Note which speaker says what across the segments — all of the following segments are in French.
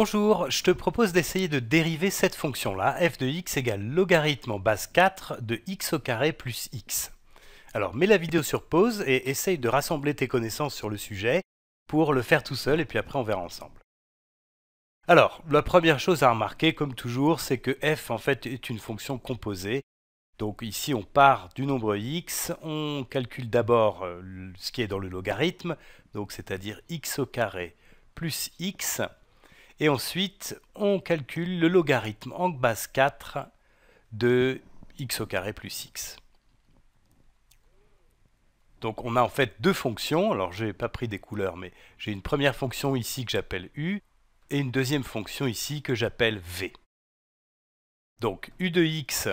Speaker 1: Bonjour, je te propose d'essayer de dériver cette fonction-là, f de x égale logarithme en base 4 de x au carré plus x. Alors mets la vidéo sur pause et essaye de rassembler tes connaissances sur le sujet pour le faire tout seul et puis après on verra ensemble. Alors, la première chose à remarquer, comme toujours, c'est que f en fait est une fonction composée. Donc ici on part du nombre x, on calcule d'abord euh, ce qui est dans le logarithme, donc c'est-à-dire x au carré plus x, et ensuite, on calcule le logarithme en base 4 de x au carré plus x. Donc on a en fait deux fonctions, alors je n'ai pas pris des couleurs, mais j'ai une première fonction ici que j'appelle u, et une deuxième fonction ici que j'appelle v. Donc u de x,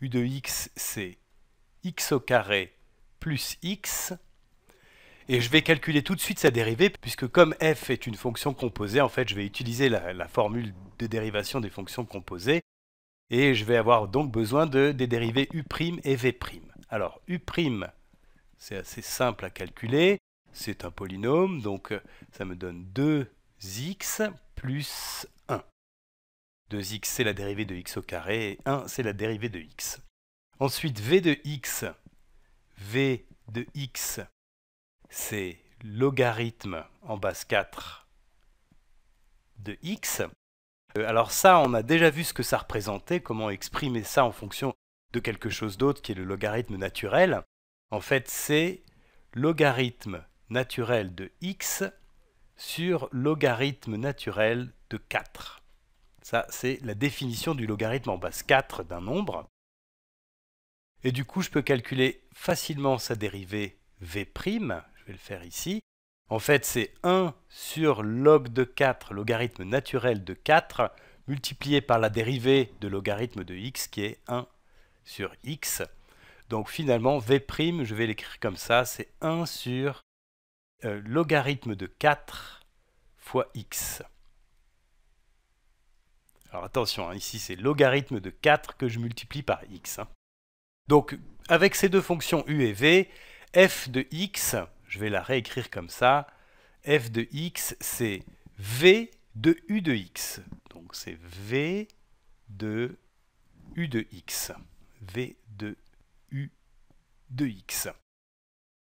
Speaker 1: u de x c'est x au carré plus x, et je vais calculer tout de suite sa dérivée, puisque comme f est une fonction composée, en fait je vais utiliser la, formule de dérivation des fonctions composées, et je vais avoir donc besoin des dérivées u' et v'. Alors u', c'est assez simple à calculer, c'est un polynôme, donc ça me donne 2x plus 1. 2x c'est la dérivée de x au carré, et 1 c'est la dérivée de x. Ensuite v de x, v de x c'est logarithme en base 4 de x. Euh, alors ça, on a déjà vu ce que ça représentait, comment exprimer ça en fonction de quelque chose d'autre qui est le logarithme naturel. En fait, c'est logarithme naturel de x sur logarithme naturel de 4. Ça, c'est la définition du logarithme en base 4 d'un nombre. Et du coup, je peux calculer facilement sa dérivée v', je vais le faire ici. En fait, c'est 1 sur log de 4, logarithme naturel de 4, multiplié par la dérivée de logarithme de x qui est 1 sur x. Donc finalement, v', je vais l'écrire comme ça, c'est 1 sur euh, logarithme de 4 fois x. Alors attention, hein, ici c'est logarithme de 4 que je multiplie par x. Hein. Donc avec ces deux fonctions u et v, f de x, je vais la réécrire comme ça. f de x, c'est v de u de x. Donc c'est v de u de x. v de u de x.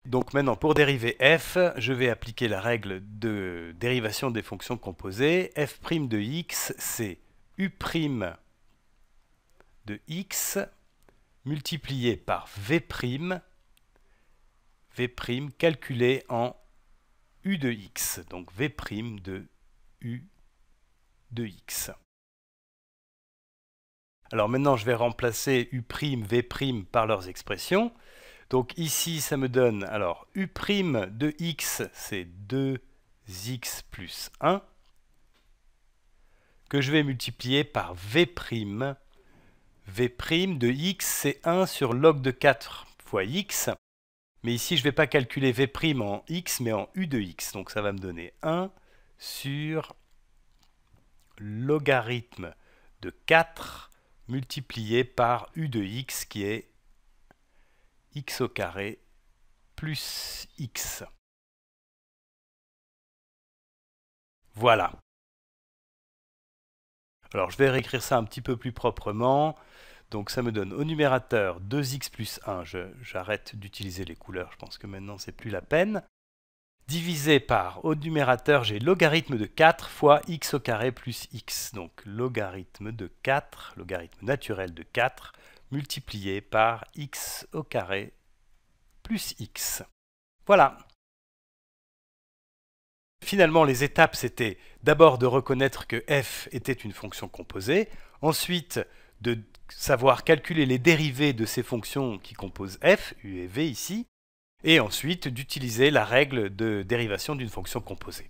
Speaker 1: Donc maintenant, pour dériver f, je vais appliquer la règle de dérivation des fonctions composées. f' de x, c'est u' de x multiplié par v' V' calculé en U de x, donc V' de U de x. Alors maintenant, je vais remplacer U', V' par leurs expressions. Donc ici, ça me donne, alors, U' de x, c'est 2x plus 1, que je vais multiplier par V'. V' de x, c'est 1 sur log de 4 fois x, mais ici, je ne vais pas calculer V' en x, mais en U de x. Donc ça va me donner 1 sur logarithme de 4 multiplié par U de x qui est x au carré plus x. Voilà. Alors je vais réécrire ça un petit peu plus proprement. Donc ça me donne au numérateur 2x plus 1, j'arrête d'utiliser les couleurs, je pense que maintenant c'est plus la peine, divisé par, au numérateur j'ai logarithme de 4 fois x au carré plus x, donc logarithme de 4, logarithme naturel de 4, multiplié par x au carré plus x. Voilà. Finalement, les étapes, c'était d'abord de reconnaître que f était une fonction composée, ensuite de savoir calculer les dérivées de ces fonctions qui composent f, u et v ici, et ensuite d'utiliser la règle de dérivation d'une fonction composée.